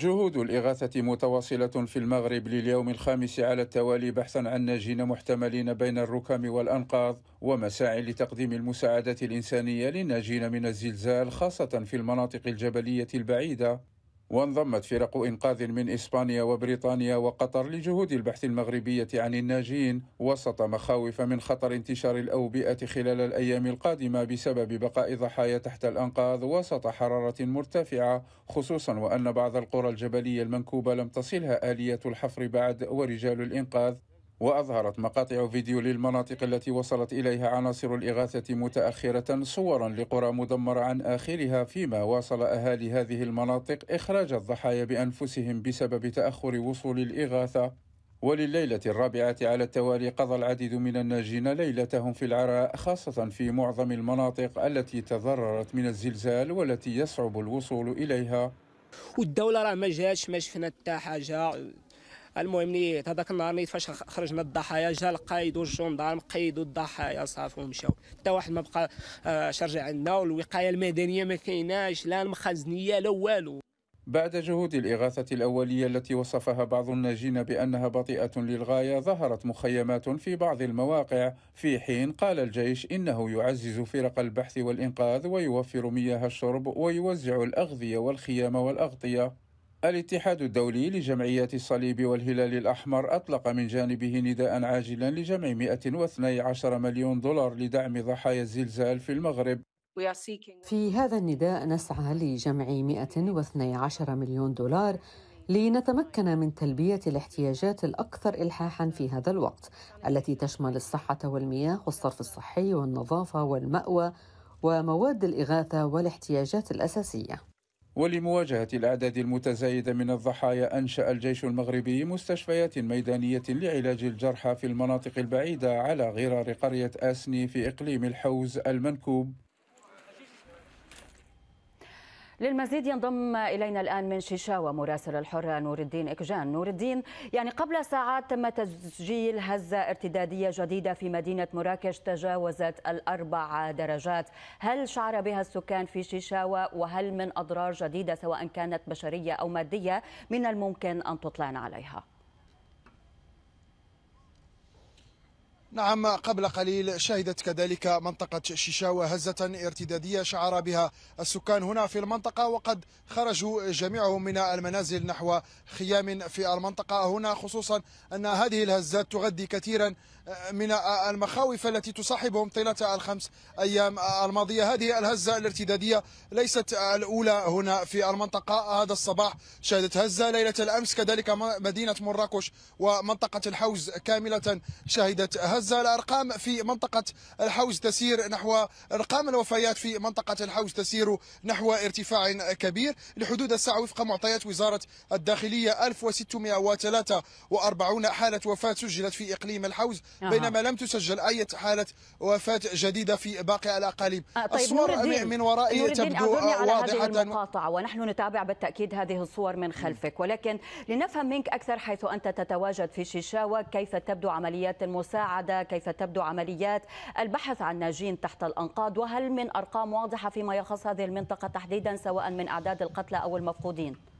جهود الإغاثة متواصلة في المغرب لليوم الخامس على التوالي بحثا عن ناجين محتملين بين الركام والأنقاض ومساعي لتقديم المساعدات الإنسانية للناجين من الزلزال خاصة في المناطق الجبلية البعيدة وانضمت فرق إنقاذ من إسبانيا وبريطانيا وقطر لجهود البحث المغربية عن الناجين وسط مخاوف من خطر انتشار الأوبئة خلال الأيام القادمة بسبب بقاء ضحايا تحت الأنقاض وسط حرارة مرتفعة خصوصا وأن بعض القرى الجبلية المنكوبة لم تصلها آلية الحفر بعد ورجال الإنقاذ وأظهرت مقاطع فيديو للمناطق التي وصلت إليها عناصر الإغاثة متأخرة صورا لقرى مدمرة عن آخرها فيما واصل أهالي هذه المناطق إخراج الضحايا بأنفسهم بسبب تأخر وصول الإغاثة ولليلة الرابعة على التوالي قضى العديد من الناجين ليلتهم في العراء خاصة في معظم المناطق التي تضررت من الزلزال والتي يصعب الوصول إليها والدولة راه ما جاتش ما شفنا حتى حاجة المهم نيت هذاك النهار نيت فاش خرجنا الضحايا جا القايد الجندارم قيدوا الضحايا صافي ومشاو حتى واحد ما بقى آه، شرجع عندنا والوقايه المدنيه ما كايناش لا المخزنيه لا والو بعد جهود الإغاثة الأولية التي وصفها بعض الناجين بأنها بطيئة للغاية ظهرت مخيمات في بعض المواقع في حين قال الجيش إنه يعزز فرق البحث والإنقاذ ويوفر مياه الشرب ويوزع الأغذية والخيام والأغطية الاتحاد الدولي لجمعيات الصليب والهلال الأحمر أطلق من جانبه نداء عاجلا لجمع 112 مليون دولار لدعم ضحايا الزلزال في المغرب في هذا النداء نسعى لجمع 112 مليون دولار لنتمكن من تلبية الاحتياجات الأكثر إلحاحا في هذا الوقت التي تشمل الصحة والمياه والصرف الصحي والنظافة والمأوى ومواد الإغاثة والاحتياجات الأساسية ولمواجهة الأعداد المتزايدة من الضحايا أنشأ الجيش المغربي مستشفيات ميدانية لعلاج الجرحى في المناطق البعيدة على غرار قرية آسني في إقليم الحوز المنكوب للمزيد ينضم إلينا الآن من شيشاوا مراسل الحرة نور الدين إكجان نور الدين يعني قبل ساعات تم تسجيل هزة ارتدادية جديدة في مدينة مراكش تجاوزت الأربع درجات هل شعر بها السكان في شيشاوا وهل من أضرار جديدة سواء كانت بشرية أو مادية من الممكن أن تطلعن عليها؟ نعم قبل قليل شهدت كذلك منطقة شيشاوة هزة ارتدادية شعر بها السكان هنا في المنطقة وقد خرجوا جميعهم من المنازل نحو خيام في المنطقة هنا خصوصا أن هذه الهزات تغذي كثيرا من المخاوف التي تصاحبهم طيلة الخمس أيام الماضية هذه الهزة الارتدادية ليست الأولى هنا في المنطقة هذا الصباح شهدت هزة ليلة الأمس كذلك مدينة مراكش ومنطقة الحوز كاملة شهدت هزة الأرقام في منطقة الحوز تسير نحو أرقام الوفيات في منطقة الحوز تسير نحو ارتفاع كبير لحدود الساعة وفق معطيات وزارة الداخلية 1643 حالة وفاة سجلت في إقليم الحوز بينما لم تسجل أي حالة وفاة جديدة في باقي الأقاليم آه، طيب الصور من ورائي تبدو واضحة المقاطعة ونحن نتابع بالتأكيد هذه الصور من خلفك ولكن لنفهم منك أكثر حيث أنت تتواجد في شيشاوا كيف تبدو عمليات المساعدة كيف تبدو عمليات البحث عن ناجين تحت الأنقاض وهل من أرقام واضحة فيما يخص هذه المنطقة تحديدا سواء من أعداد القتلى أو المفقودين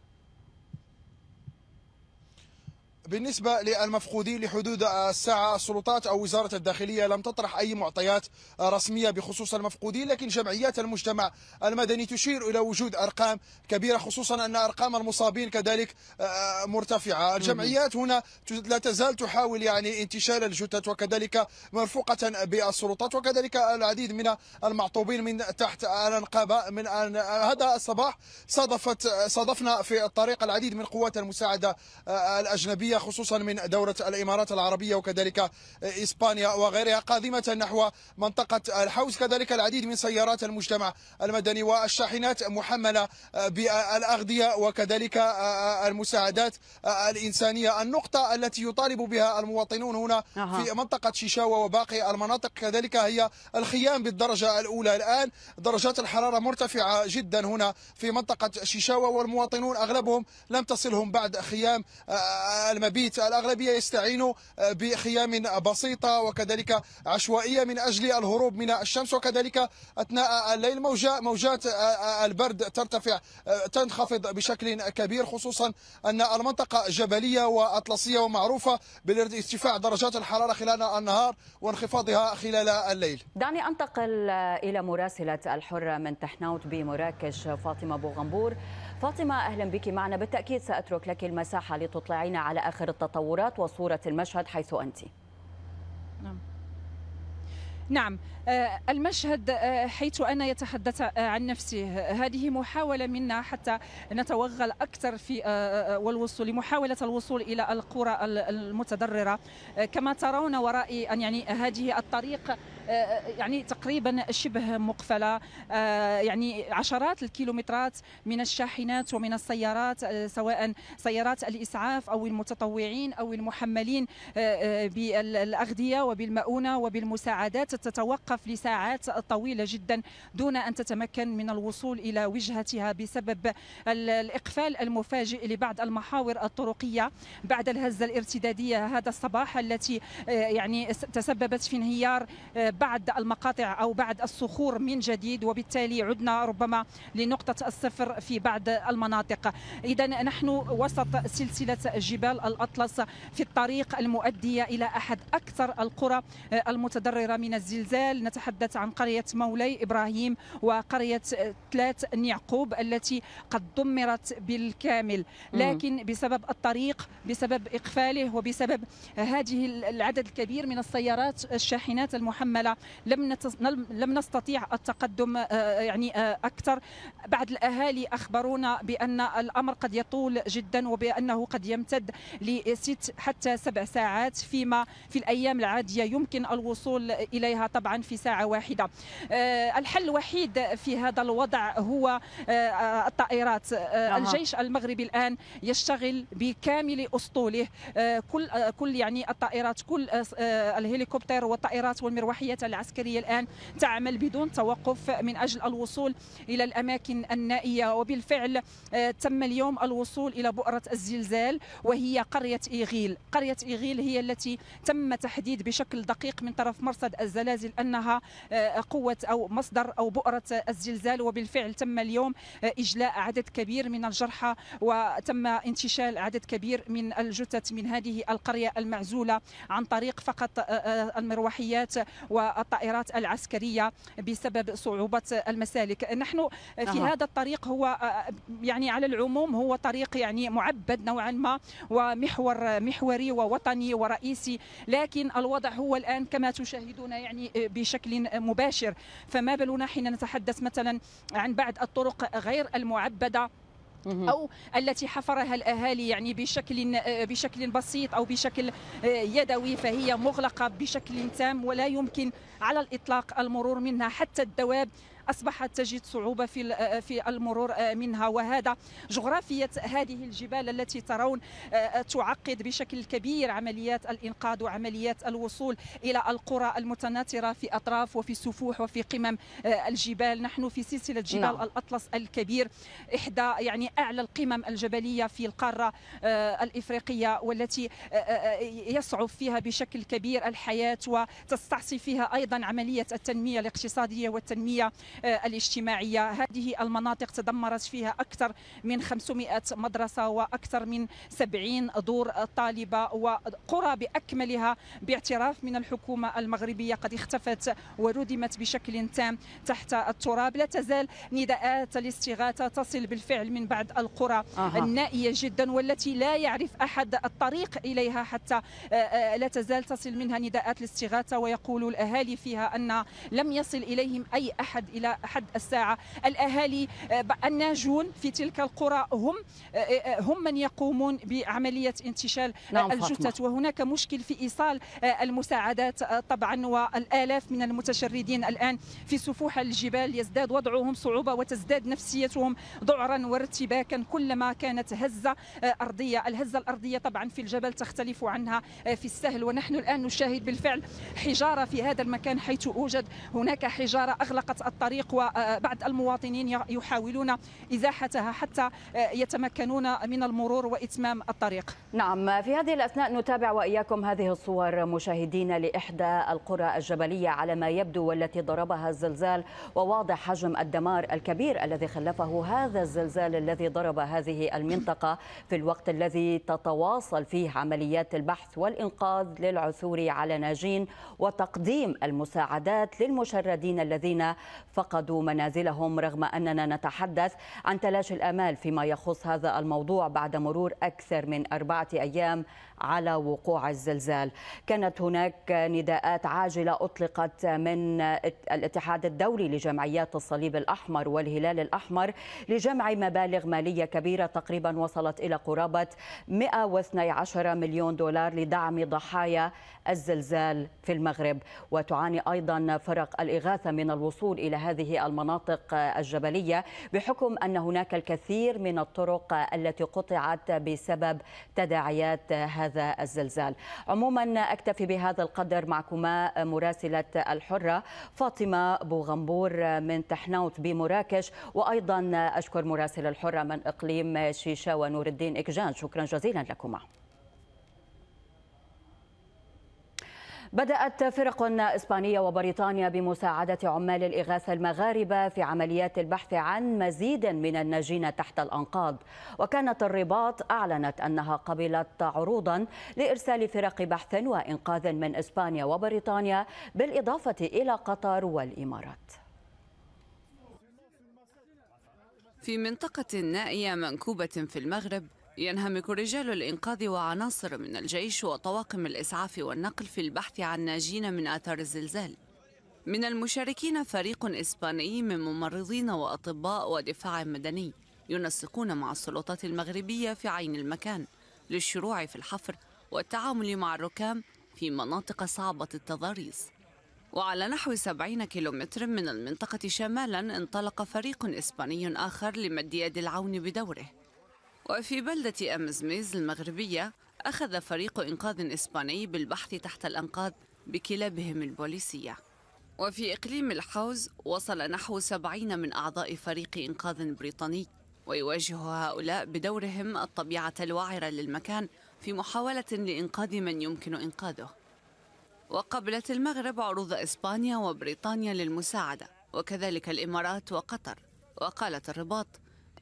بالنسبة للمفقودين لحدود الساعة السلطات أو وزارة الداخلية لم تطرح أي معطيات رسمية بخصوص المفقودين لكن جمعيات المجتمع المدني تشير إلى وجود أرقام كبيرة خصوصا أن أرقام المصابين كذلك آه، مرتفعة الجمعيات هنا لا تزال تحاول يعني انتشال الجثث وكذلك مرفوقة بالسلطات وكذلك العديد من المعطوبين من تحت الأنقابة من هذا الصباح صادفت صادفنا في الطريق العديد من قوات المساعدة آه، الأجنبية العربية خصوصا من دورة الإمارات العربية وكذلك آه، إسبانيا وغيرها قادمة نحو منطقة الحوز كذلك العديد من سيارات المجتمع المدني والشاحنات محملة آه، بالأغذية وكذلك آه، المساعدات الإنسانية النقطة التي يطالب بها المواطنون هنا في منطقة شيشاوة وباقي المناطق كذلك هي الخيام بالدرجة الأولى الآن درجات الحرارة مرتفعة جدا هنا في منطقة شيشاوة والمواطنون أغلبهم لم تصلهم بعد خيام المبيت الأغلبية يستعين آه، بخيام بسيطة وكذلك عشوائية من أجل الهروب من الشمس وكذلك أثناء الليل موجات آه، آه، البرد ترتفع تنخفض بشكل كبير خصوصا أن المنطقة جبلية وأطلسية ومعروفة بارتفاع درجات الحرارة خلال النهار وانخفاضها خلال الليل دعني أنتقل إلى مراسلة الحرة من تحناوت بمراكش فاطمة غنبور فاطمة أهلا بك معنا بالتأكيد سأترك لك المساحة لتطلعينا على آخر التطورات وصورة المشهد حيث أنت نعم نعم آه، المشهد آه، حيث أنا يتحدث آه، عن نفسه هذه محاولة منا حتى نتوغل أكثر في والوصول محاولة الوصول إلى القرى المتضررة كما ترون ورائي أن يعني هذه الطريق يعني تقريبا شبه مقفله آه، يعني عشرات الكيلومترات من الشاحنات ومن السيارات آه، سواء سيارات الاسعاف او المتطوعين او المحملين آه، بالاغذيه وبالمؤونه وبالمساعدات تتوقف لساعات طويله جدا دون ان تتمكن من الوصول الى وجهتها بسبب الاقفال المفاجئ لبعض المحاور الطرقيه بعد الهزه الارتداديه هذا الصباح التي يعني تسببت في انهيار بعد المقاطع أو بعد الصخور من جديد وبالتالي عدنا ربما لنقطة الصفر في بعض المناطق إذا نحن وسط سلسلة جبال الأطلس في الطريق المؤدية إلى أحد أكثر القرى المتضررة من الزلزال نتحدث عن قرية مولاي إبراهيم وقرية ثلاث نعقوب التي قد دمرت بالكامل لكن بسبب الطريق بسبب إقفاله وبسبب هذه العدد الكبير من السيارات الشاحنات المحملة المرحله لم لم نستطيع التقدم آه، آه، يعني آه، اكثر بعض الاهالي اخبرونا بان الامر قد يطول جدا وبانه قد يمتد لست حتى سبع ساعات فيما في الايام العاديه يمكن الوصول اليها طبعا في ساعه واحده الحل الوحيد في هذا الوضع هو الطائرات نعم. الجيش المغربي الان يشتغل بكامل اسطوله كل كل يعني الطائرات كل الهليكوبتر والطائرات والمروحيه العمليات العسكرية الآن تعمل بدون توقف من أجل الوصول إلى الأماكن النائية وبالفعل آه، تم اليوم الوصول إلى بؤرة الزلزال وهي قرية إيغيل قرية إيغيل هي التي تم تحديد بشكل دقيق من طرف مرصد الزلازل أنها آه، قوة أو مصدر أو بؤرة الزلزال وبالفعل تم اليوم آه، إجلاء عدد كبير من الجرحى وتم انتشال عدد كبير من الجثث من هذه القرية المعزولة عن طريق فقط المروحيات و والطائرات العسكرية بسبب صعوبة المسالك نحن في أه. هذا الطريق هو آه، يعني على العموم هو طريق يعني معبد نوعا ما ومحور محوري ووطني ورئيسي لكن الوضع هو الآن كما تشاهدون يعني آه، بشكل مباشر فما بالنا حين نتحدث مثلا عن بعض الطرق غير المعبده او التي حفرها الاهالي يعني بشكل بشكل بسيط او بشكل آه، يدوي فهي مغلقه بشكل تام ولا يمكن على الاطلاق المرور منها حتى الدواب أصبحت تجد صعوبة في آه، في المرور آه، منها وهذا جغرافية هذه الجبال التي ترون آه، تعقد بشكل كبير عمليات الإنقاذ وعمليات الوصول إلى القرى المتناثرة في أطراف وفي سفوح وفي قمم الجبال نحن في سلسلة جبال نعم. الأطلس الكبير إحدى يعني أعلى القمم الجبلية في القارة الإفريقية والتي يصعب فيها بشكل كبير الحياة وتستعصي فيها أيضا عملية التنمية الاقتصادية والتنمية آه، الاجتماعية هذه المناطق تدمرت فيها أكثر من 500 مدرسة وأكثر من 70 دور طالبة وقرى بأكملها باعتراف من الحكومة المغربية قد اختفت وردمت بشكل تام تحت التراب لا تزال نداءات الاستغاثة تصل بالفعل من بعد القرى آه. النائية جدا والتي لا يعرف أحد الطريق إليها حتى آه، آه، لا تزال تصل منها نداءات الاستغاثة ويقول الأهالي فيها أن لم يصل إليهم أي أحد إلى إلى حد الساعة الأهالي آه، الناجون في تلك القرى هم آه، آه، هم من يقومون بعملية انتشال نعم الجثث وهناك مشكل في إيصال المساعدات طبعا والآلاف من المتشردين الآن في سفوح الجبال يزداد وضعهم صعوبة وتزداد نفسيتهم ذعرا وارتباكا كلما كانت هزة أرضية الهزة الأرضية طبعا في الجبل تختلف عنها في السهل ونحن الآن نشاهد بالفعل حجارة في هذا المكان حيث أوجد هناك حجارة أغلقت الطريق الطريق وبعض آه، آه، المواطنين يحاولون إزاحتها حتى آه، يتمكنون من المرور وإتمام الطريق نعم في هذه الأثناء نتابع وإياكم هذه الصور مشاهدينا لإحدى القرى الجبلية على ما يبدو والتي ضربها الزلزال وواضح حجم الدمار الكبير الذي خلفه هذا الزلزال الذي ضرب هذه المنطقة في الوقت الذي تتواصل فيه عمليات البحث والإنقاذ للعثور على ناجين وتقديم المساعدات للمشردين الذين فقدوا فقدوا منازلهم رغم أننا نتحدث عن تلاشي الآمال فيما يخص هذا الموضوع بعد مرور أكثر من أربعة أيام على وقوع الزلزال كانت هناك نداءات عاجلة أطلقت من الاتحاد الدولي لجمعيات الصليب الأحمر والهلال الأحمر لجمع مبالغ مالية كبيرة تقريبا وصلت إلى قرابة 112 مليون دولار لدعم ضحايا الزلزال في المغرب وتعاني أيضا فرق الإغاثة من الوصول إلى هذه المناطق الجبلية بحكم أن هناك الكثير من الطرق التي قطعت بسبب تداعيات هذا هذا الزلزال عموما أكتفي بهذا القدر معكما مراسلة الحرة فاطمة بوغنبور من تحنوت بمراكش وأيضا أشكر مراسل الحرة من إقليم شيشة ونور الدين إكجان شكرا جزيلا لكما بدأت فرق إسبانية وبريطانيا بمساعدة عمال الإغاثة المغاربة في عمليات البحث عن مزيد من الناجين تحت الأنقاض وكانت الرباط أعلنت أنها قبلت عروضا لإرسال فرق بحث وإنقاذ من إسبانيا وبريطانيا بالإضافة إلى قطر والإمارات في منطقة نائية منكوبة في المغرب ينهمك رجال الإنقاذ وعناصر من الجيش وطواقم الإسعاف والنقل في البحث عن ناجين من آثار الزلزال من المشاركين فريق إسباني من ممرضين وأطباء ودفاع مدني ينسقون مع السلطات المغربية في عين المكان للشروع في الحفر والتعامل مع الركام في مناطق صعبة التضاريس وعلى نحو 70 كيلومتر من المنطقة شمالا انطلق فريق إسباني آخر لمد يد العون بدوره وفي بلدة أمزميز المغربية أخذ فريق إنقاذ إسباني بالبحث تحت الأنقاض بكلابهم البوليسية وفي إقليم الحوز وصل نحو سبعين من أعضاء فريق إنقاذ بريطاني ويواجه هؤلاء بدورهم الطبيعة الوعرة للمكان في محاولة لإنقاذ من يمكن إنقاذه وقبلت المغرب عروض إسبانيا وبريطانيا للمساعدة وكذلك الإمارات وقطر وقالت الرباط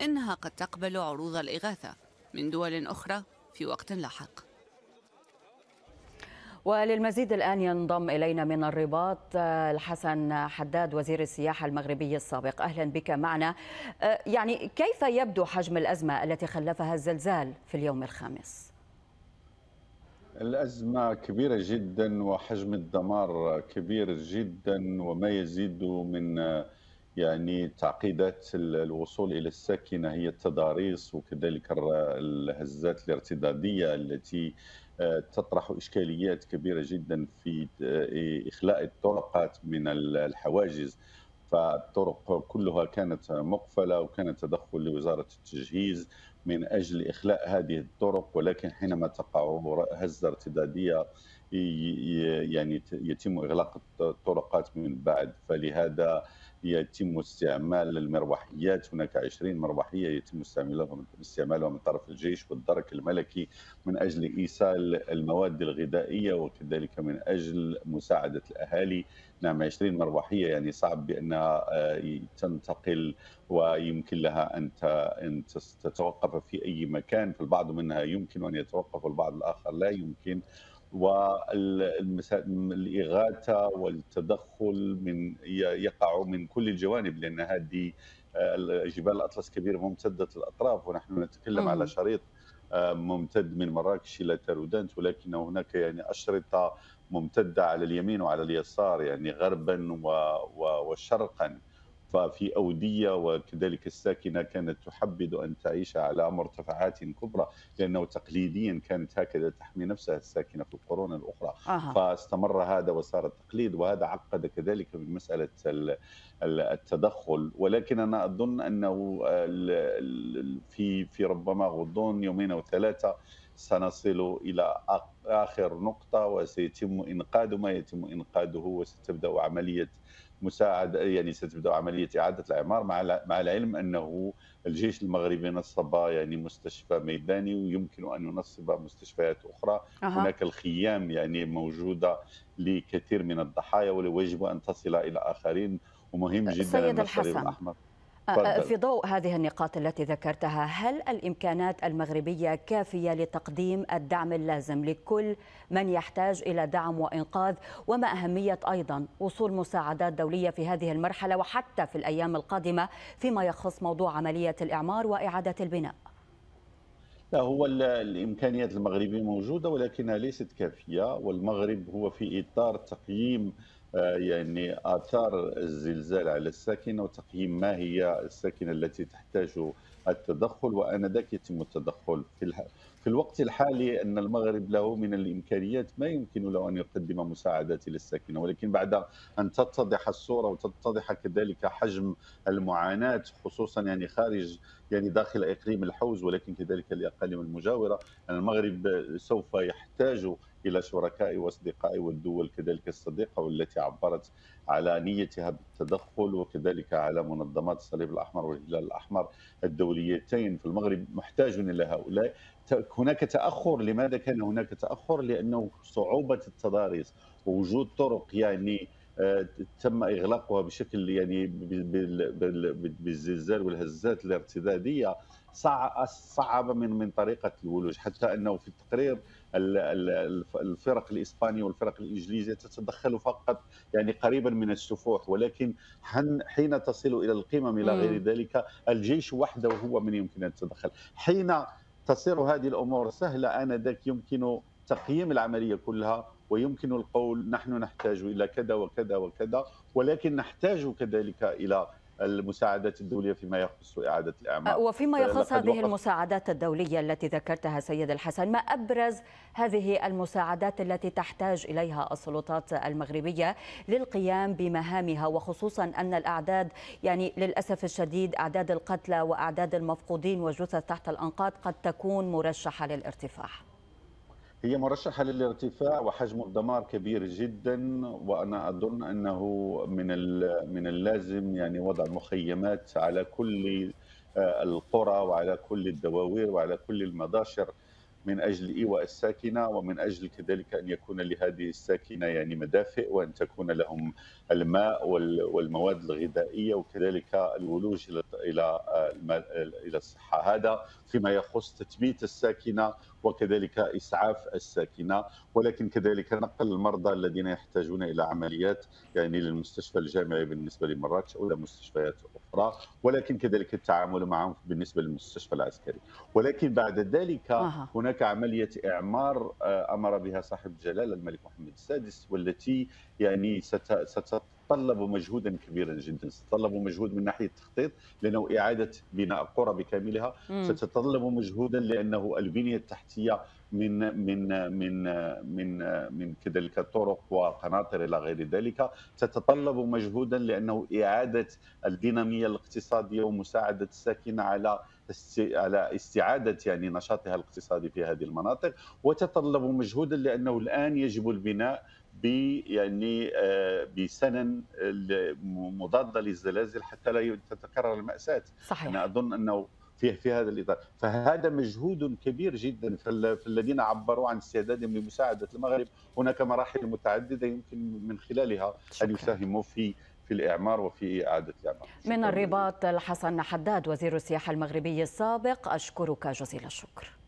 إنها قد تقبل عروض الإغاثة من دول أخرى في وقت لاحق وللمزيد الآن ينضم إلينا من الرباط آه، الحسن حداد وزير السياحة المغربي السابق أهلا بك معنا آه، يعني كيف يبدو حجم الأزمة التي خلفها الزلزال في اليوم الخامس؟ الأزمة كبيرة جدا وحجم الدمار كبير جدا وما يزيد من يعني تعقيدات الوصول الى الساكنه هي التضاريس وكذلك الهزات الارتداديه التي آه، تطرح اشكاليات كبيره جدا في آه، اخلاء الطرقات من الحواجز فالطرق كلها كانت مقفله وكان تدخل لوزاره التجهيز من اجل اخلاء هذه الطرق ولكن حينما تقع هزه ارتداديه يعني يتم اغلاق الطرقات من بعد فلهذا يتم استعمال المروحيات هناك 20 مروحية يتم استعمالهم استعمالها من طرف الجيش والدرك الملكي من أجل إيصال المواد الغذائية وكذلك من أجل مساعدة الأهالي نعم 20 مروحية يعني صعب بأنها آه، تنتقل ويمكن لها أن أن تتوقف في أي مكان فالبعض منها يمكن أن يتوقف والبعض الآخر لا يمكن والإغاثة والتدخل من يقع من كل الجوانب لأن هذه آه، جبال الأطلس كبيرة ممتدة الأطراف ونحن نتكلم على شريط آه، ممتد من مراكش إلى تارودانت ولكن هناك يعني أشرطة ممتدة على اليمين وعلى اليسار يعني غربا وشرقا ففي أودية وكذلك الساكنة كانت تحبذ أن تعيش على مرتفعات كبرى لأنه تقليديا كانت هكذا تحمي نفسها الساكنة في القرون الأخرى آه. فاستمر هذا وصار التقليد وهذا عقد كذلك مسألة التدخل ولكن أنا أظن أنه في في ربما غضون يومين أو ثلاثة سنصل الى اخر نقطه وسيتم انقاذ ما يتم انقاذه وستبدا عمليه مساعد يعني ستبدا عمليه اعاده الاعمار مع مع العلم انه الجيش المغربي نصب يعني مستشفى ميداني ويمكن ان ينصب مستشفيات اخرى أه. هناك الخيام يعني موجوده لكثير من الضحايا ويجب ان تصل الى اخرين ومهم جدا سيد الحسن الأحمر. في ضوء هذه النقاط التي ذكرتها هل الإمكانات المغربية كافية لتقديم الدعم اللازم لكل من يحتاج إلى دعم وإنقاذ وما أهمية أيضا وصول مساعدات دولية في هذه المرحلة وحتى في الأيام القادمة فيما يخص موضوع عملية الإعمار وإعادة البناء لا هو الإمكانيات المغربية موجودة ولكنها ليست كافية والمغرب هو في إطار تقييم آه، يعني اثار الزلزال على الساكنه وتقييم ما هي الساكنه التي تحتاج التدخل وانذاك يتم التدخل في في الوقت الحالي ان المغرب له من الامكانيات ما يمكن له ان يقدم مساعدات للساكنه ولكن بعد ان تتضح الصوره وتتضح كذلك حجم المعاناه خصوصا يعني خارج يعني داخل اقليم الحوز ولكن كذلك الاقاليم المجاوره المغرب سوف يحتاج الى شركائي واصدقائي والدول كذلك الصديقه والتي عبرت على نيتها بالتدخل وكذلك على منظمات الصليب الاحمر والهلال الاحمر الدوليتين في المغرب محتاج الى هؤلاء هناك تاخر لماذا كان هناك تاخر لانه صعوبه التضاريس ووجود طرق يعني آه، تم اغلاقها بشكل يعني بالزلزال والهزات الارتداديه صعب من من طريقه الولوج حتى انه في التقرير الفرق الاسبانيه والفرق الانجليزيه تتدخل فقط يعني قريبا من السفوح ولكن حين تصل الى القمم الى غير ذلك الجيش وحده هو من يمكن ان يتدخل حين تصير هذه الامور سهله انذاك يمكن تقييم العمليه كلها ويمكن القول نحن نحتاج الى كذا وكذا وكذا ولكن نحتاج كذلك الى المساعدات الدوليه فيما يخص اعاده الاعمال. أه، وفيما يخص هذه المساعدات الدوليه التي ذكرتها سيد الحسن، ما ابرز هذه المساعدات التي تحتاج اليها السلطات المغربيه للقيام بمهامها وخصوصا ان الاعداد يعني للاسف الشديد اعداد القتلى واعداد المفقودين وجثث تحت الانقاض قد تكون مرشحه للارتفاع. هي مرشحة للارتفاع وحجم الدمار كبير جدا وأنا أظن أنه من من اللازم يعني وضع مخيمات على كل آه، القرى وعلى كل الدواوير وعلى كل المداشر من أجل إيواء الساكنة ومن أجل كذلك أن يكون لهذه الساكنة يعني مدافئ وأن تكون لهم الماء والمواد الغذائية وكذلك الولوج إلى إلى آه، الصحة هذا فيما يخص تثبيت الساكنه وكذلك اسعاف الساكنه ولكن كذلك نقل المرضى الذين يحتاجون الى عمليات يعني للمستشفى الجامعي بالنسبه لمراكش او مستشفيات اخرى ولكن كذلك التعامل معهم بالنسبه للمستشفى العسكري ولكن بعد ذلك هناك عمليه اعمار آه، امر بها صاحب الجلاله الملك محمد السادس والتي يعني ست طلبوا مجهودا كبيرا جدا ستطلبوا مجهود من ناحيه التخطيط لانه اعاده بناء القرى بكاملها مم. ستتطلب مجهودا لانه البنيه التحتيه من من من من من كذلك الطرق وقناطر الى غير ذلك تتطلب مجهودا لانه اعاده الديناميه الاقتصاديه ومساعده الساكنه على على استعاده يعني نشاطها الاقتصادي في هذه المناطق وتتطلب مجهودا لانه الان يجب البناء بي يعني آه، بسنن مضاده للزلازل حتى لا تتكرر الماساه صحيح. انا اظن انه في في هذا الاطار فهذا مجهود كبير جدا في الذين عبروا عن استعدادهم لمساعده المغرب هناك مراحل متعدده يمكن من خلالها شكرا. ان يساهموا في في الإعمار وفي إعادة الإعمار من الرباط الحسن حداد وزير السياحة المغربي السابق أشكرك جزيل الشكر